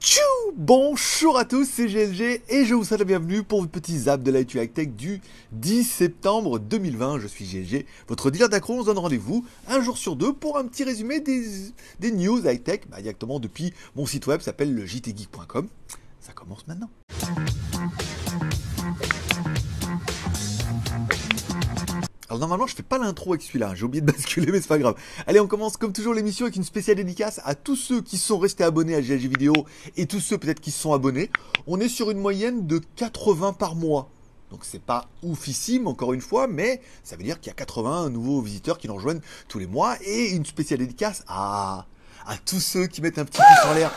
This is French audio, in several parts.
Tchou Bonjour à tous, c'est GLG et je vous souhaite la bienvenue pour votre petit zap de l'ITU Tech du 10 septembre 2020. Je suis GLG, votre dealer d'acron. on se donne rendez-vous un jour sur deux pour un petit résumé des, news high-tech bah, directement depuis mon site web, s'appelle le jtgeek.com. Ça commence maintenant. Alors normalement je fais pas l'intro avec celui-là, j'ai oublié de basculer mais c'est pas grave. Allez on commence comme toujours l'émission avec une spéciale dédicace à tous ceux qui sont restés abonnés à GLG Vidéo et tous ceux peut-être qui sont abonnés. On est sur une moyenne de 80 par mois. Donc c'est pas oufissime encore une fois, mais ça veut dire qu'il y a 80 nouveaux visiteurs qui nous rejoignent tous les mois et une spéciale dédicace à, à tous ceux qui mettent un petit pouce en l'air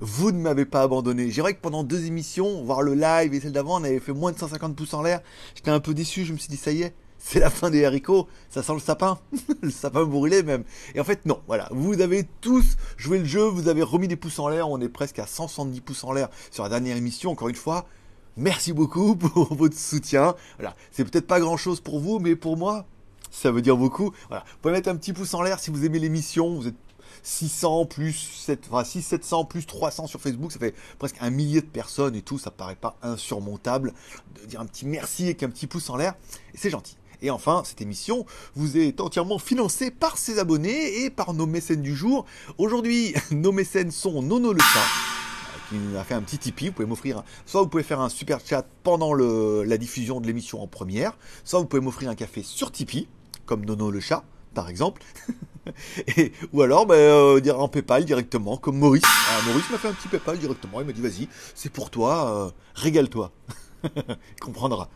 vous ne m'avez pas abandonné. J'ai vrai que pendant deux émissions, voir le live et celle d'avant, on avait fait moins de 150 pouces en l'air. J'étais un peu déçu, je me suis dit ça y est, c'est la fin des haricots, ça sent le sapin, le sapin brûlé même. Et en fait, non, voilà, vous avez tous joué le jeu, vous avez remis des pouces en l'air, on est presque à 170 pouces en l'air sur la dernière émission, encore une fois. Merci beaucoup pour votre soutien. Voilà, c'est peut-être pas grand-chose pour vous, mais pour moi, ça veut dire beaucoup. Voilà, vous pouvez mettre un petit pouce en l'air si vous aimez l'émission, vous êtes 600 plus 7, 6 700 plus 300 sur Facebook, ça fait presque un millier de personnes et tout, ça paraît pas insurmontable de dire un petit merci et qu'un petit pouce en l'air, et c'est gentil. Et enfin, cette émission vous est entièrement financée par ses abonnés et par nos mécènes du jour. Aujourd'hui, nos mécènes sont Nono Le Chat, euh, qui nous a fait un petit Tipeee. Vous pouvez m'offrir, soit vous pouvez faire un super chat pendant la diffusion de l'émission en première, soit vous pouvez m'offrir un café sur Tipeee, comme Nono Le Chat, par exemple. Et, ou alors bah, en euh, PayPal directement, comme Maurice. Ah, Maurice m'a fait un petit PayPal directement, il m'a dit vas-y, c'est pour toi, euh, régale-toi. comprendra.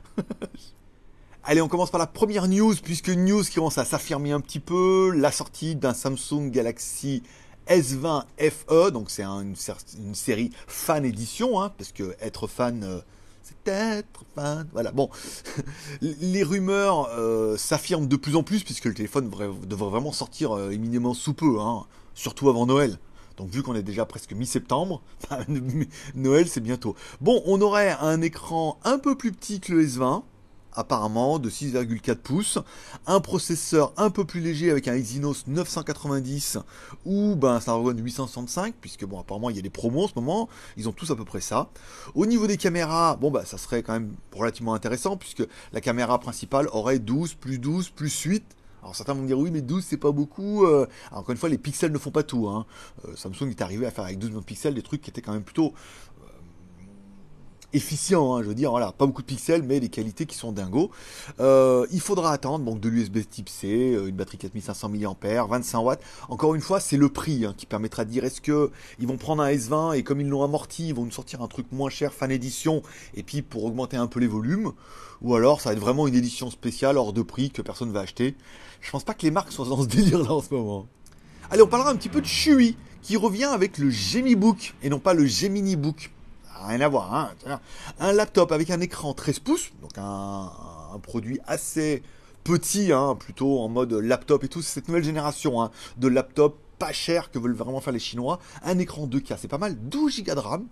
Allez, on commence par la première news, puisque news qui commence à s'affirmer un petit peu, la sortie d'un Samsung Galaxy S20 FE, donc c'est une, série fan édition, hein, parce que être fan... Euh, c'est être fan. Voilà, bon. Les rumeurs euh, s'affirment de plus en plus, puisque le téléphone devrait, vraiment sortir éminemment euh, sous peu, hein, surtout avant Noël. Donc vu qu'on est déjà presque mi-septembre, Noël c'est bientôt. Bon, on aurait un écran un peu plus petit que le S20, apparemment de 6,4 pouces, un processeur un peu plus léger avec un Exynos 990 ou ben, un Snapdragon 865, puisque bon apparemment il y a des promos en ce moment, ils ont tous à peu près ça. Au niveau des caméras, bon bah ça serait quand même relativement intéressant, puisque la caméra principale aurait 12, plus 12, plus 8, alors certains vont dire oui mais 12 c'est pas beaucoup. Euh. Alors encore une fois les pixels ne font pas tout. Hein. Euh, Samsung est arrivé à faire avec 12 millions de pixels des trucs qui étaient quand même plutôt efficient, hein, je veux dire, voilà, pas beaucoup de pixels, mais les qualités qui sont dingo euh, il faudra attendre donc de l'USB type C, euh, une batterie 4500 mAh, 25 watts. Encore une fois, c'est le prix hein, qui permettra de dire est-ce que ils vont prendre un S20 et comme ils l'ont amorti, ils vont nous sortir un truc moins cher fan édition et puis pour augmenter un peu les volumes, ou alors ça va être vraiment une édition spéciale hors de prix que personne va acheter. Je pense pas que les marques soient dans ce délire là en ce moment. Allez, on parlera un petit peu de Chewy qui revient avec le Gemini Book et non pas le Gemini Book rien à voir. Hein, un laptop avec un écran 13 pouces, donc un, produit assez petit, hein, plutôt en mode laptop et tout, c'est cette nouvelle génération hein, de laptop pas cher que veulent vraiment faire les Chinois. Un écran 2K, c'est pas mal, 12 Go de RAM.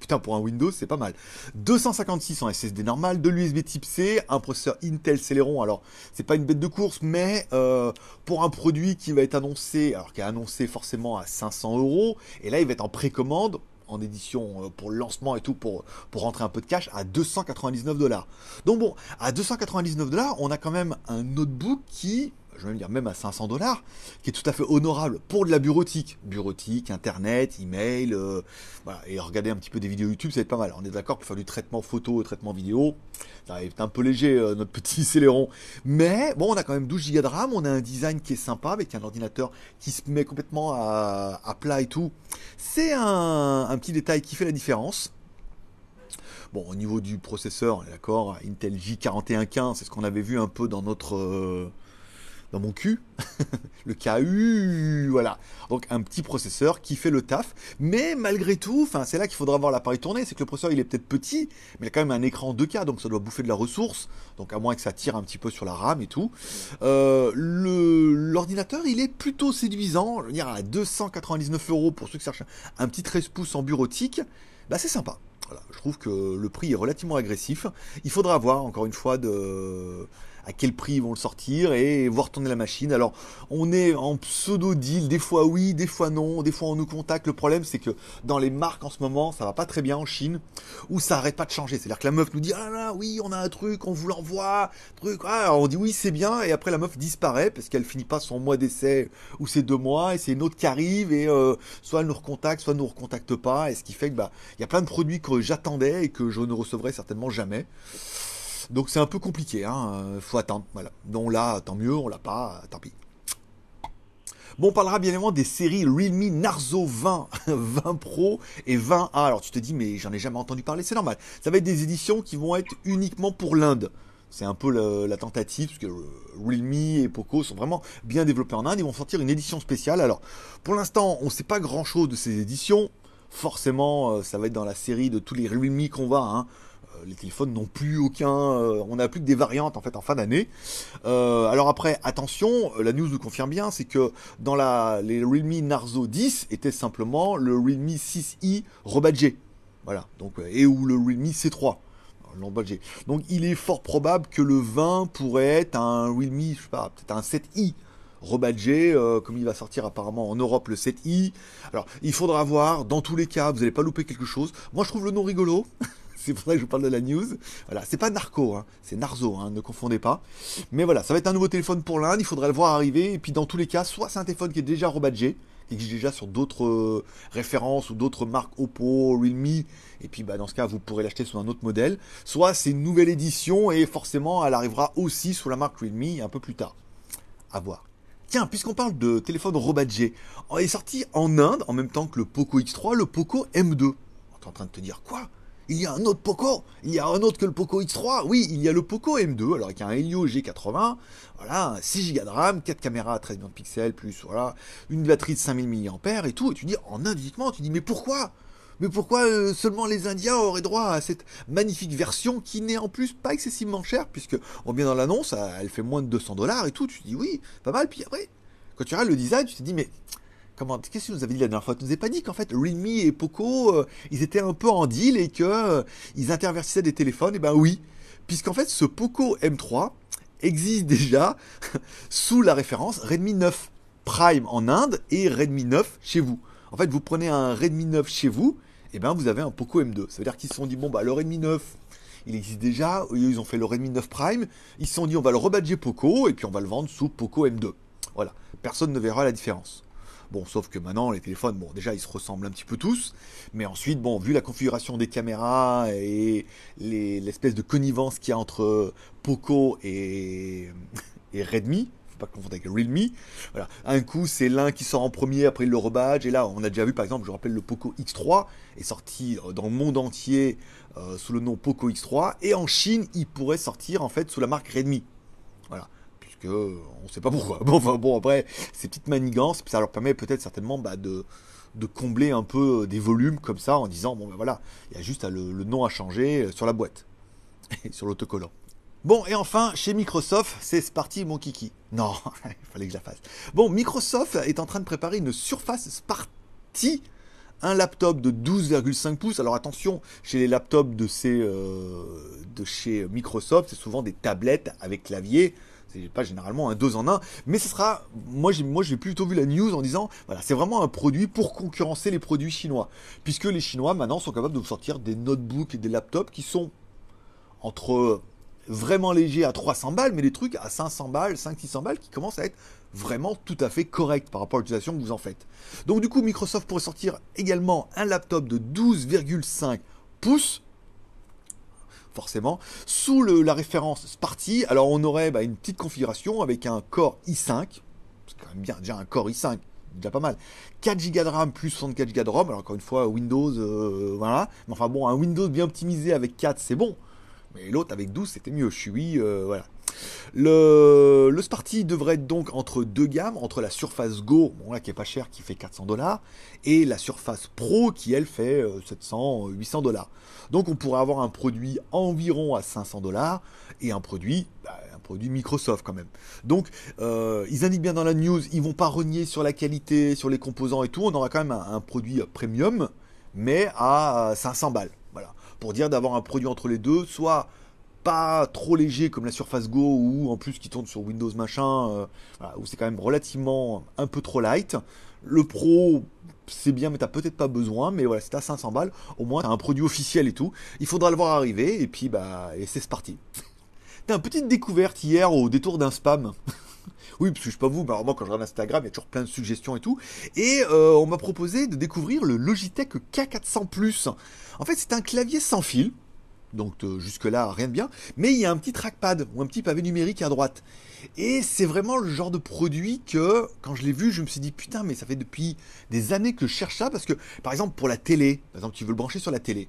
Putain, pour un Windows, c'est pas mal. 256 en SSD normal, de l'USB type C, un processeur Intel Celeron. Alors, c'est pas une bête de course, mais euh, pour un produit qui va être annoncé, alors qui est annoncé forcément à 500 euros, et là, il va être en précommande en édition euh, pour le lancement et tout pour, pour rentrer un peu de cash à 299 dollars. Donc bon, à 299 dollars, on a quand même un notebook qui je vais me dire même à 500 dollars, qui est tout à fait honorable pour de la bureautique. Bureautique, internet, email, euh, Et regarder un petit peu des vidéos YouTube, ça va être pas mal. On est d'accord pour faire du traitement photo, traitement vidéo, ça va être un peu léger, euh, notre petit Celeron. Mais bon, on a quand même 12 Go de RAM, on a un design qui est sympa avec un ordinateur qui se met complètement à, plat et tout. C'est un, petit détail qui fait la différence. Bon, au niveau du processeur, on est d'accord, Intel J4115, c'est ce qu'on avait vu un peu dans notre. Euh, dans mon cul, le KU, voilà. Donc un petit processeur qui fait le taf, mais malgré tout, enfin c'est là qu'il faudra voir l'appareil tourner, c'est que le processeur il est peut-être petit, mais il a quand même un écran 2K, donc ça doit bouffer de la ressource, donc à moins que ça tire un petit peu sur la RAM et tout. Euh, le L'ordinateur il est plutôt séduisant, je veux dire à 299 euros pour ceux qui cherchent un petit 13 pouces en bureautique, bah c'est sympa. je trouve que le prix est relativement agressif. Il faudra voir encore une fois de à quel prix ils vont le sortir et voir tourner la machine. Alors on est en pseudo deal, des fois oui, des fois non, des fois on nous contacte. Le problème c'est que dans les marques en ce moment ça va pas très bien en Chine où ça arrête pas de changer. C'est-à-dire que la meuf nous dit ah là oui on a un truc, on vous l'envoie, truc. Ah, on dit oui c'est bien et après la meuf disparaît parce qu'elle finit pas son mois d'essai ou ses deux mois et c'est une autre qui arrive et euh, soit elle nous recontacte, soit elle nous recontacte pas et ce qui fait que bah il y a plein de produits que j'attendais et que je ne recevrai certainement jamais. Donc c'est un peu compliqué, hein, euh, faut attendre. Voilà. là, tant mieux, on l'a pas, euh, tant pis. Bon, on parlera bien évidemment des séries Realme Narzo 20, 20 Pro et 20A. Alors tu te dis, mais j'en ai jamais entendu parler, c'est normal. Ça va être des éditions qui vont être uniquement pour l'Inde. C'est un peu la tentative, parce que euh, Realme et Poco sont vraiment bien développés en Inde. Ils vont sortir une édition spéciale. Alors, pour l'instant, on ne sait pas grand-chose de ces éditions. Forcément, ça va être dans la série de tous les Realme qu'on va. Hein. Euh, les téléphones n'ont plus aucun, euh, on n'a plus que des variantes en fait en fin d'année. Euh, alors après, attention, la news nous confirme bien, c'est que dans la, les Realme Narzo 10 était simplement le Realme 6i rebadgé, voilà. Donc et ou le Realme C3. Donc il est fort probable que le 20 pourrait être un Realme, je sais pas, peut-être un 7i rebadgé, comme il va sortir apparemment en Europe le 7i. Alors il faudra voir, dans tous les cas, vous n'allez pas louper quelque chose. Moi je trouve le nom rigolo. c'est pour ça que je vous parle de la news. Voilà, c'est pas Narco, hein. c'est Narzo, hein, ne confondez pas. Mais voilà, ça va être un nouveau téléphone pour l'Inde, il faudra le voir arriver. Et puis dans tous les cas, soit c'est un téléphone qui est déjà rebadgé, qui existe déjà sur d'autres euh, références ou d'autres marques Oppo, Realme, et puis bah, dans ce cas vous pourrez l'acheter sous un autre modèle, soit c'est une nouvelle édition et forcément elle arrivera aussi sous la marque Realme un peu plus tard. À voir. Tiens, puisqu'on parle de téléphone rebadgé, oh, il est sorti en Inde en même temps que le Poco X3, le Poco M2. est en train de te dire quoi il y a un autre Poco, il y a un autre que le Poco X3, oui, il y a le Poco M2, alors a un Helio G80, voilà, 6 Go de RAM, 4 caméras à 13 millions de pixels, plus voilà, une batterie de 5000 mAh et tout, et tu dis, en indiquement, tu dis, mais pourquoi mais pourquoi euh, seulement les Indiens auraient droit à cette magnifique version qui n'est en plus pas excessivement chère, puisque, on vient dans l'annonce, elle fait moins de 200 dollars et tout, tu dis oui, pas mal, puis après, quand tu regardes le design, tu te dis, mais Comment Qu'est-ce que nous avait dit la dernière fois Tu nous avais pas dit qu'en fait Redmi et Poco, euh, ils étaient un peu en deal et que euh, ils intervertissaient des téléphones Et eh ben oui, puisqu'en fait ce Poco M3 existe déjà sous la référence Redmi 9 Prime en Inde et Redmi 9 chez vous. En fait, vous prenez un Redmi 9 chez vous, et eh ben vous avez un Poco M2. Ça veut dire qu'ils se sont dit bon bah le Redmi 9 il existe déjà, ils ont fait le Redmi 9 Prime, ils se sont dit on va le rebadger Poco et puis on va le vendre sous Poco M2. Voilà, personne ne verra la différence. Bon, sauf que maintenant, les téléphones, bon, déjà, ils se ressemblent un petit peu tous. Mais ensuite, bon, vu la configuration des caméras et l'espèce de connivence qu'il y a entre euh, Poco et, et Redmi, faut pas confondre avec Realme. Voilà. Un coup, c'est l'un qui sort en premier, après le rebadge. Et là, on a déjà vu, par exemple, je rappelle, le Poco X3 est sorti euh, dans le monde entier euh, sous le nom Poco X3. Et en Chine, il pourrait sortir, en fait, sous la marque Redmi. Voilà on sait pas pourquoi. Bon, enfin, bon après, ces petites manigances, ça leur permet peut-être certainement bah, de, de combler un peu euh, des volumes comme ça en disant bon ben voilà, il y a juste le, nom à changer euh, sur la boîte, et sur l'autocollant. Bon, et enfin, chez Microsoft, c'est Sparti mon kiki. Non, il fallait que je la fasse. Bon, Microsoft est en train de préparer une surface Sparti un laptop de 12,5 pouces. Alors attention, chez les laptops de, ces, euh, de chez Microsoft, c'est souvent des tablettes avec clavier. C'est pas généralement un 2 en un, mais ce sera, moi j'ai, moi j'ai plutôt vu la news en disant, voilà, c'est vraiment un produit pour concurrencer les produits chinois, puisque les Chinois maintenant sont capables de vous sortir des notebooks et des laptops qui sont entre euh, vraiment légers à 300 balles, mais des trucs à 500 balles, 500-600 balles qui commencent à être vraiment tout à fait correct par rapport à l'utilisation que vous en faites. Donc du coup, Microsoft pourrait sortir également un laptop de 12,5 pouces forcément. Sous la référence Sparty, alors on aurait bah, une petite configuration avec un Core i5, c'est quand même bien, déjà un Core i5, déjà pas mal. 4 Go de RAM plus 64 Go de ROM, alors encore une fois Windows, euh, voilà. Mais enfin bon, un Windows bien optimisé avec 4, c'est bon. Mais l'autre avec 12, c'était mieux. Je euh, suis, voilà. Le, Sparti Sparty devrait être donc entre deux gammes, entre la Surface Go, là qui est pas chère, qui fait 400 dollars, et la Surface Pro qui elle fait 700, euh, 800 dollars. Donc on pourrait avoir un produit environ à 500 dollars et un produit, bah, un produit Microsoft quand même. Donc euh, ils indiquent bien dans la news, ils vont pas renier sur la qualité, sur les composants et tout. On aura quand même un, un produit euh, premium, mais à 500 balles. Voilà, pour dire d'avoir un produit entre les deux, soit pas trop léger comme la Surface Go ou en plus qui tourne sur Windows machin, euh, où c'est quand même relativement un peu trop light. Le Pro, c'est bien, mais t'as peut-être pas besoin. Mais voilà, c'est à 500 balles. Au moins, t'as un produit officiel et tout. Il faudra le voir arriver. Et puis, bah, et c'est parti. T'as une petite découverte hier au détour d'un spam. Oui, parce que je sais pas vous, mais moi quand je regarde Instagram, il y a toujours plein de suggestions et tout. Et euh, on m'a proposé de découvrir le Logitech K400 Plus. En fait, c'est un clavier sans fil. Donc euh, jusque-là, rien de bien. Mais il y a un petit trackpad ou un petit pavé numérique à droite. Et c'est vraiment le genre de produit que, quand je l'ai vu, je me suis dit, putain, mais ça fait depuis des années que je cherche ça. Parce que, par exemple, pour la télé, par exemple, tu veux le brancher sur la télé.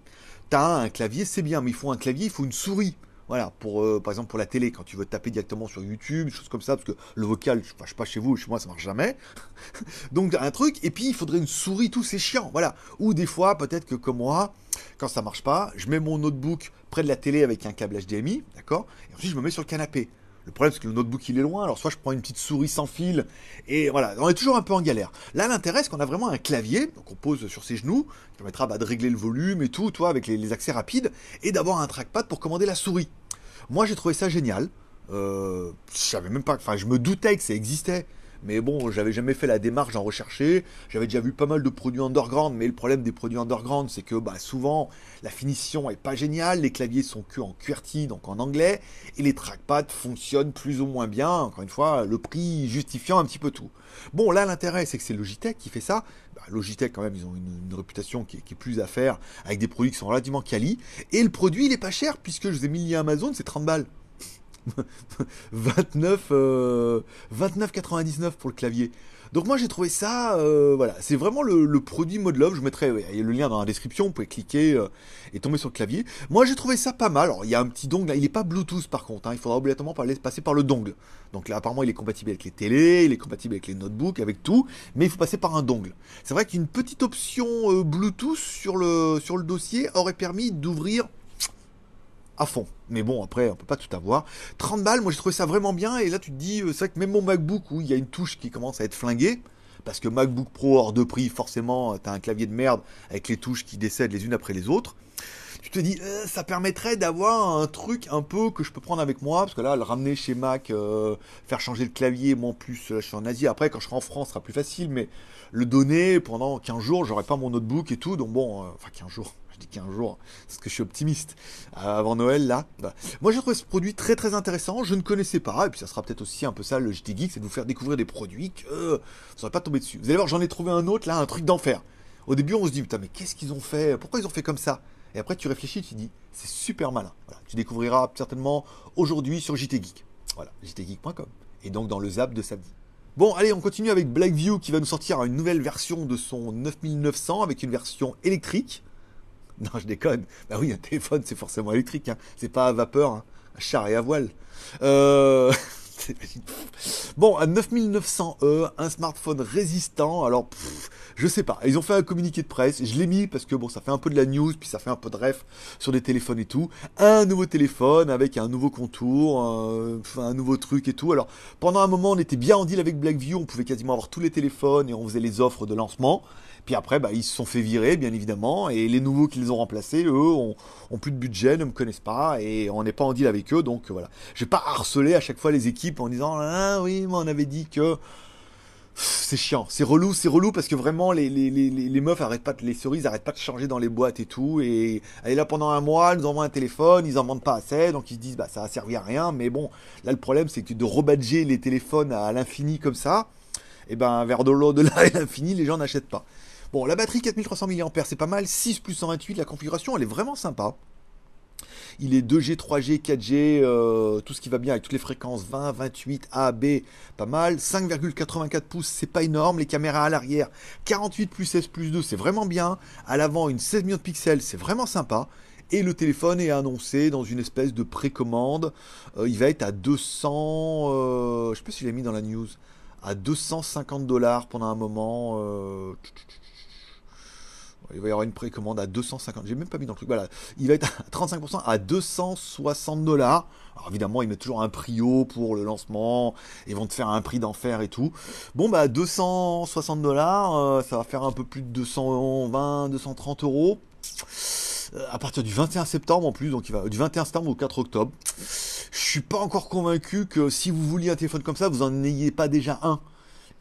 T'as un clavier, c'est bien, mais il faut un clavier, il faut une souris. Voilà, pour, euh, par exemple pour la télé, quand tu veux taper directement sur YouTube, choses comme ça, parce que le vocal, je, ne pas chez vous, chez moi ça marche jamais. Donc un truc, et puis il faudrait une souris, tout c'est chiant, voilà. Ou des fois, peut-être que comme moi, quand ça marche pas, je mets mon notebook près de la télé avec un câble HDMI, d'accord, et ensuite je me mets sur le canapé. Le problème, c'est que le notebook, il est loin. Alors, soit je prends une petite souris sans fil, et voilà, on est toujours un peu en galère. Là, l'intérêt, c'est qu'on a vraiment un clavier, qu'on pose sur ses genoux, qui permettra bah, de régler le volume et tout, toi, avec les, accès rapides, et d'avoir un trackpad pour commander la souris. Moi, j'ai trouvé ça génial. Euh, je savais même pas, enfin, je me doutais que ça existait, mais bon, j'avais jamais fait la démarche d'en rechercher. J'avais déjà vu pas mal de produits underground, mais le problème des produits underground, c'est que bah, souvent la finition est pas géniale, les claviers sont que en QRT, donc en anglais, et les trackpads fonctionnent plus ou moins bien. Encore une fois, le prix justifiant un petit peu tout. Bon, là, l'intérêt, c'est que c'est Logitech qui fait ça. Bah, Logitech, quand même, ils ont une, réputation qui est, plus à faire avec des produits qui sont relativement quali. Et le produit, il est pas cher, puisque je vous ai mis le lien Amazon, c'est 30 balles. 29, 29,99 euh, pour le clavier. Donc moi j'ai trouvé ça, euh, voilà, c'est vraiment le, produit mode love. Je mettrai le lien dans la description, vous pouvez cliquer euh, et tomber sur le clavier. Moi j'ai trouvé ça pas mal. Alors il y a un petit dongle, hein, il n'est pas Bluetooth par contre, hein. il faudra obligatoirement passer par le dongle. Donc là apparemment il est compatible avec les télés, il est compatible avec les notebooks, avec tout, mais il faut passer par un dongle. C'est vrai qu'une petite option Bluetooth sur le, sur le dossier aurait permis d'ouvrir à fond. Mais bon, après, on peut pas tout avoir. 30 balles, moi j'ai trouvé ça vraiment bien. Et là, tu te dis, euh, c'est vrai que même mon MacBook où il y a une touche qui commence à être flinguée, parce que MacBook Pro hors de prix, forcément, euh, t'as un clavier de merde avec les touches qui décèdent les unes après les autres. Je te dis, euh, ça permettrait d'avoir un truc un peu que je peux prendre avec moi, parce que là, le ramener chez Mac, euh, faire changer le clavier, moi en plus, là, euh, je suis en Asie, après, quand je serai en France, ce sera plus facile, mais le donner pendant 15 jours, j'aurai pas mon notebook et tout, donc bon, enfin 15 jours, je dis 15 jours, parce que je suis optimiste, avant Noël, là. Bah, moi, j'ai trouvé ce produit très très intéressant, je ne connaissais pas, et puis ça sera peut-être aussi un peu ça le JT Geek, c'est de vous faire découvrir des produits que vous n'aurez pas tombé dessus. Vous allez voir, j'en ai trouvé un autre, là, un truc d'enfer. Au début, on se dit, putain, mais qu'est-ce qu'ils ont fait Pourquoi ils ont fait comme ça et après, tu réfléchis, tu dis, c'est super malin. Tu découvriras certainement aujourd'hui sur JT Geek. Voilà, jtgeek.com. Et donc dans le zap de samedi. Bon, allez, on continue avec Blackview qui va nous sortir une nouvelle version de son 9900 avec une version électrique. Non, je déconne. Bah oui, un téléphone, c'est forcément électrique. Hein. C'est pas à vapeur, hein. un char et à voile. Euh... Bon, à 9900E, e, un smartphone résistant, alors je sais pas. Ils ont fait un communiqué de presse, je l'ai mis parce que bon, ça fait un peu de la news, puis ça fait un peu de ref sur des téléphones et tout. Un nouveau téléphone avec un nouveau contour, un, un nouveau truc et tout. Alors pendant un moment, on était bien en deal avec Blackview, on pouvait quasiment avoir tous les téléphones et on faisait les offres de lancement. Puis après, bah, ils se sont fait virer, bien évidemment, et les nouveaux qui les ont remplacés, eux, ont, plus de budget, ne me connaissent pas, et on n'est pas en deal avec eux, donc voilà. Je vais pas harceler à chaque fois les équipes en disant ah oui, mais on avait dit que c'est chiant, c'est relou, c'est relou parce que vraiment les, les, les, meufs arrêtent pas, les cerises arrêtent pas de changer dans les boîtes et tout. Et est là pendant un mois, elles nous envoient un téléphone, ils en vendent pas assez, donc ils se disent bah ça a servi à rien. Mais bon, là le problème c'est que de rebadger les téléphones à, l'infini comme ça, et eh ben vers de l'eau delà là à l'infini, les gens n'achètent pas. Bon, la batterie 4300 mAh, c'est pas mal. 6 plus 128, la configuration, elle est vraiment sympa. Il est 2G, 3G, 4G, tout ce qui va bien avec toutes les fréquences 20, 28, A, B, pas mal. 5,84 pouces, c'est pas énorme. Les caméras à l'arrière, 48 plus 16 plus 2, c'est vraiment bien. À l'avant, une 16 millions de pixels, c'est vraiment sympa. Et le téléphone est annoncé dans une espèce de précommande. Euh, il va être à 200, euh, je sais pas si je l'ai mis dans la news à 250 dollars pendant un moment. Euh, il va y avoir une précommande à 250. J'ai même pas mis dans le truc. Voilà. Il va être à 35% à 260 dollars. Alors évidemment, ils mettent toujours un prix haut pour le lancement. Ils vont te faire un prix d'enfer et tout. Bon, bah 260 dollars, euh, ça va faire un peu plus de 220, 230 euros. Euh, à partir du 21 septembre en plus, donc il va du 21 septembre au 4 octobre. Je suis pas encore convaincu que si vous vouliez un téléphone comme ça, vous en ayez pas déjà un.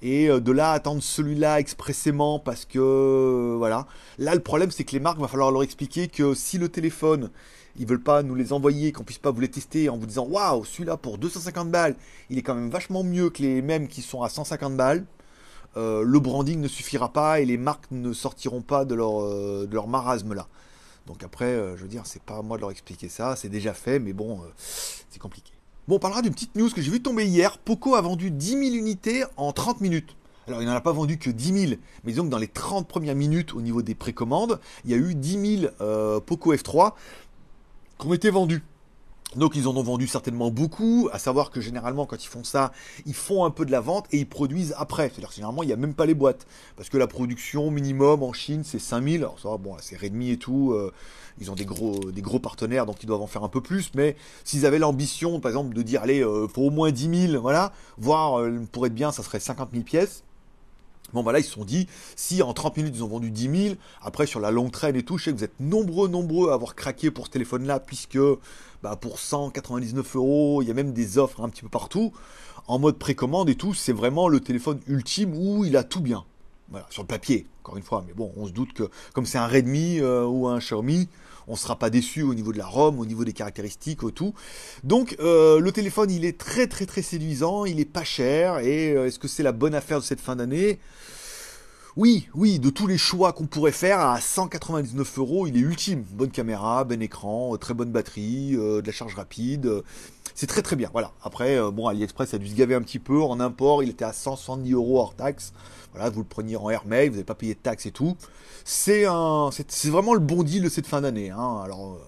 Et euh, de là attendre celui-là expressément parce que euh, voilà. Là le problème c'est que les marques va falloir leur expliquer que si le téléphone ils veulent pas nous les envoyer, qu'on puisse pas vous les tester en vous disant waouh celui-là pour 250 balles, il est quand même vachement mieux que les mêmes qui sont à 150 balles. le branding ne suffira pas et les marques ne sortiront pas de leur marasme là. Donc après, euh, je veux dire, c'est pas à moi de leur expliquer ça, c'est déjà fait, mais bon, euh, c'est compliqué. Bon, on parlera d'une petite news que j'ai vu tomber hier. Poco a vendu 10 000 unités en 30 minutes. Alors, il n'en a pas vendu que 10 000, mais disons que dans les 30 premières minutes au niveau des précommandes, il y a eu 10 000 euh, Poco F3 qui ont été vendus. Donc ils en ont vendu certainement beaucoup, à savoir que généralement quand ils font ça, ils font un peu de la vente et ils produisent après. C'est-à-dire que généralement il n'y a même pas les boîtes. Parce que la production minimum en Chine c'est 5000, alors ça bon c'est Redmi et tout, euh, ils ont des gros, des gros partenaires donc ils doivent en faire un peu plus, mais s'ils avaient l'ambition par exemple de dire allez, pour euh, faut au moins 10 000, voilà, voire euh, pour être bien ça serait 50 000 pièces. Bon, voilà, ils se sont dit, si en 30 minutes, ils ont vendu 10 000, après, sur la longue traîne et tout, je sais que vous êtes nombreux, nombreux à avoir craqué pour ce téléphone-là, puisque bah, pour 199 euros, il y a même des offres un petit peu partout, en mode précommande et tout, c'est vraiment le téléphone ultime où il a tout bien. Voilà, sur le papier, encore une fois, mais bon, on se doute que comme c'est un Redmi euh, ou un Xiaomi, on ne sera pas déçu au niveau de la ROM, au niveau des caractéristiques, au tout. Donc euh, le téléphone, il est très très très séduisant, il est pas cher, et euh, est-ce que c'est la bonne affaire de cette fin d'année oui, oui, de tous les choix qu'on pourrait faire, à 199 euros, il est ultime. Bonne caméra, bon écran, euh, très bonne batterie, euh, de la charge rapide. Euh, c'est très très bien. Voilà. Après, bon, AliExpress a dû se gaver un petit peu. En import, il était à 170 euros hors taxe. Voilà, vous le preniez en airmail, vous n'avez pas payé de taxes et tout. C'est un, c'est vraiment le bon deal de cette fin d'année. Hein. Alors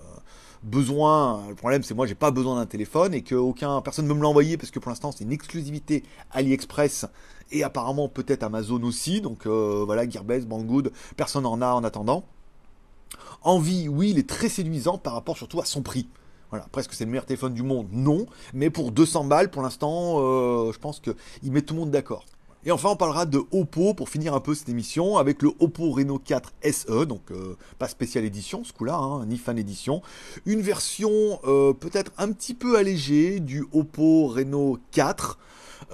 besoin. Le problème, c'est moi, j'ai pas besoin d'un téléphone et que aucun, personne ne me l'a envoyé parce que pour l'instant, c'est une exclusivité AliExpress et apparemment peut-être Amazon aussi. Donc euh, voilà, Gearbest, Banggood, personne n'en a en attendant. Envie, oui, il est très séduisant par rapport surtout à son prix. Voilà, presque c'est le meilleur téléphone du monde, non, mais pour 200 balles, pour l'instant, euh, je pense qu'il met tout le monde d'accord. Et enfin, on parlera de Oppo pour finir un peu cette émission avec le Oppo Reno 4 SE, donc euh, pas spéciale édition ce coup-là, hein, ni fan édition. Une version euh, peut-être un petit peu allégée du Oppo Reno 4.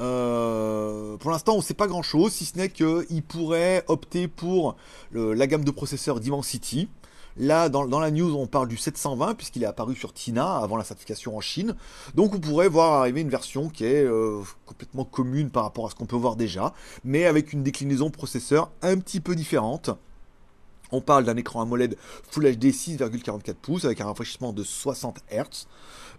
Euh, pour l'instant, on ne sait pas grand-chose, si ce n'est qu'il pourrait opter pour la gamme de processeurs Dimensity, Là, dans, la news, on parle du 720 puisqu'il est apparu sur Tina avant la certification en Chine. Donc, on pourrait voir arriver une version qui est euh, complètement commune par rapport à ce qu'on peut voir déjà, mais avec une déclinaison processeur un petit peu différente. On parle d'un écran AMOLED Full HD 6,44 pouces avec un rafraîchissement de 60 Hz,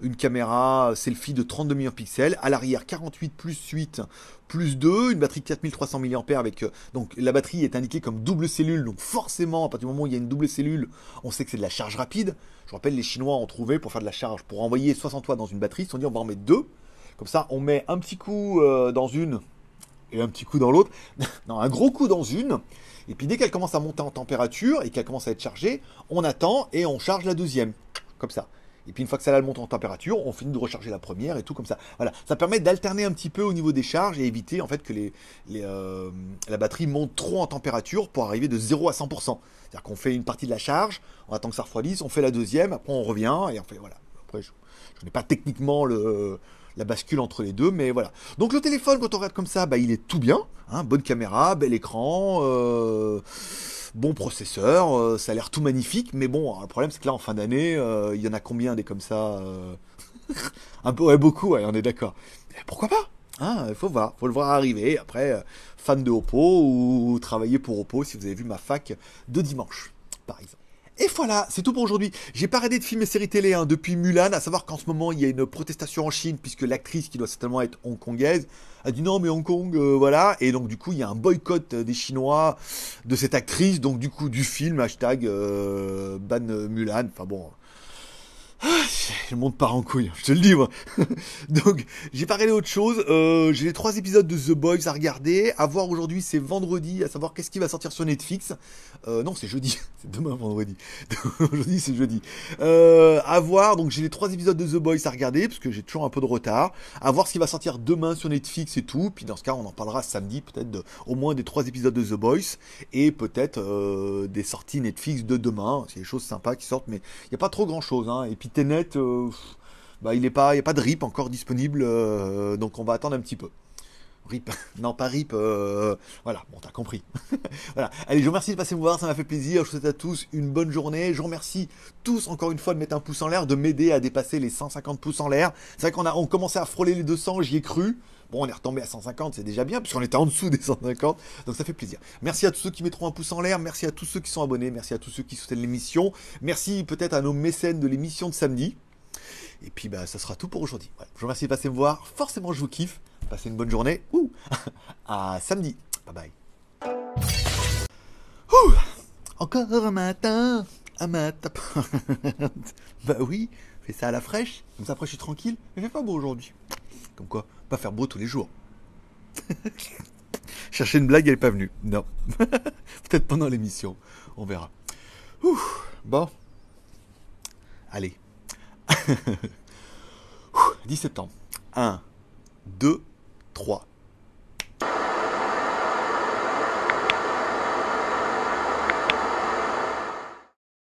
une caméra selfie de 32 millions de pixels, à l'arrière 48 plus 8 plus 2, une batterie de 4300 mAh avec euh, donc la batterie est indiquée comme double cellule donc forcément à partir du moment où il y a une double cellule, on sait que c'est de la charge rapide. Je vous rappelle les chinois ont trouvé pour faire de la charge pour envoyer 60 watts dans une batterie, ils se sont dit on va en mettre deux. Comme ça, on met un petit coup euh, dans une et un petit coup dans l'autre. non, un gros coup dans une et puis dès qu'elle commence à monter en température et qu'elle commence à être chargée, on attend et on charge la deuxième. Comme ça. Et puis une fois que ça monte en température, on finit de recharger la première et tout comme ça. Voilà, ça permet d'alterner un petit peu au niveau des charges et éviter en fait que les, euh, la batterie monte trop en température pour arriver de 0 à 100%. C'est-à-dire qu'on fait une partie de la charge, on attend que ça refroidisse, on fait la deuxième, après on revient et on fait voilà. Après, je n'ai pas techniquement le, la bascule entre les deux, mais voilà. Donc le téléphone, quand on regarde comme ça, bah, il est tout bien. Hein, bonne caméra, bel écran, euh, bon processeur, euh, ça a l'air tout magnifique, mais bon, le problème c'est que là, en fin d'année, euh, il y en a combien des comme ça Un peu, ouais, beaucoup, ouais, on est d'accord. Eh, pourquoi pas hein, il faut voir, faut le voir arriver. Après, fan de Oppo ou travailler pour Oppo si vous avez vu ma fac de dimanche, par exemple. Et voilà, c'est tout pour aujourd'hui. J'ai pas arrêté de filmer série télé hein, depuis Mulan, à savoir qu'en ce moment il y a une protestation en Chine puisque l'actrice qui doit certainement être hongkongaise a dit non mais Hong Kong, euh, voilà. Et donc du coup il y a un boycott euh, des Chinois de cette actrice, donc du coup du film hashtag euh, ban Mulan. Enfin bon, je ah, monte pas en couille, je te le dis moi. Donc j'ai parlé d'autre chose, euh, j'ai les trois épisodes de The Boys à regarder, à voir aujourd'hui c'est vendredi, à savoir qu'est-ce qui va sortir sur Netflix. Euh, non c'est jeudi, c'est demain vendredi. aujourd'hui c'est jeudi. Euh, à voir, donc j'ai les trois épisodes de The Boys à regarder, parce que j'ai toujours un peu de retard, à voir ce qui va sortir demain sur Netflix et tout, puis dans ce cas on en parlera samedi peut-être au moins des trois épisodes de The Boys, et peut-être des sorties Netflix de demain, c'est des choses sympas qui sortent, mais il n'y a pas trop grand-chose, hein. et puis net euh, bah, il n'y a pas de RIP encore disponible, euh, donc on va attendre un petit peu. RIP, non pas RIP, euh, voilà, bon t'as compris. voilà, allez, je vous remercie de passer me voir, ça m'a fait plaisir, je vous souhaite à tous une bonne journée, je vous remercie tous encore une fois de mettre un pouce en l'air, de m'aider à dépasser les 150 pouces en l'air. C'est vrai qu'on a on à frôler les 200, j'y ai cru, Bon, on est retombé à 150, c'est déjà bien, puisqu'on était en dessous des 150, donc ça fait plaisir. Merci à tous ceux qui mettront un pouce en l'air, merci à tous ceux qui sont abonnés, merci à tous ceux qui soutiennent l'émission, merci peut-être à nos mécènes de l'émission de samedi. Et puis, bah, ça sera tout pour aujourd'hui. Je vous remercie de passer me voir, forcément, je vous kiffe. Passez une bonne journée, ou à samedi. Bye bye. Encore un matin, un matin. bah oui, fais ça à la fraîche, comme ça après je suis tranquille, mais fais pas beau aujourd'hui. Comme quoi, faire beau tous les jours. Chercher une blague, elle n'est pas venue. Non. Peut-être pendant l'émission. On verra. bon. Allez. 10 septembre. 1, 2, 3.